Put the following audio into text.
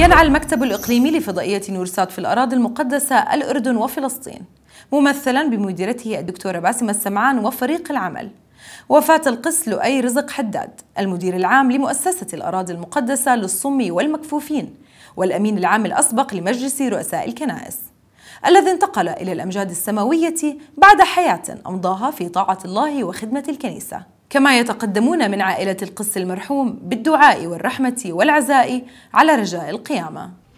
ينعى المكتب الإقليمي لفضائية نورسات في الأراضي المقدسة الأردن وفلسطين ممثلا بمديرته الدكتورة باسمة السمعان وفريق العمل وفاة القس لؤي رزق حداد المدير العام لمؤسسة الأراضي المقدسة للصم والمكفوفين والأمين العام الأسبق لمجلس رؤساء الكنائس الذي انتقل إلى الأمجاد السماوية بعد حياة أمضاها في طاعة الله وخدمة الكنيسة كما يتقدمون من عائلة القس المرحوم بالدعاء والرحمة والعزاء على رجاء القيامة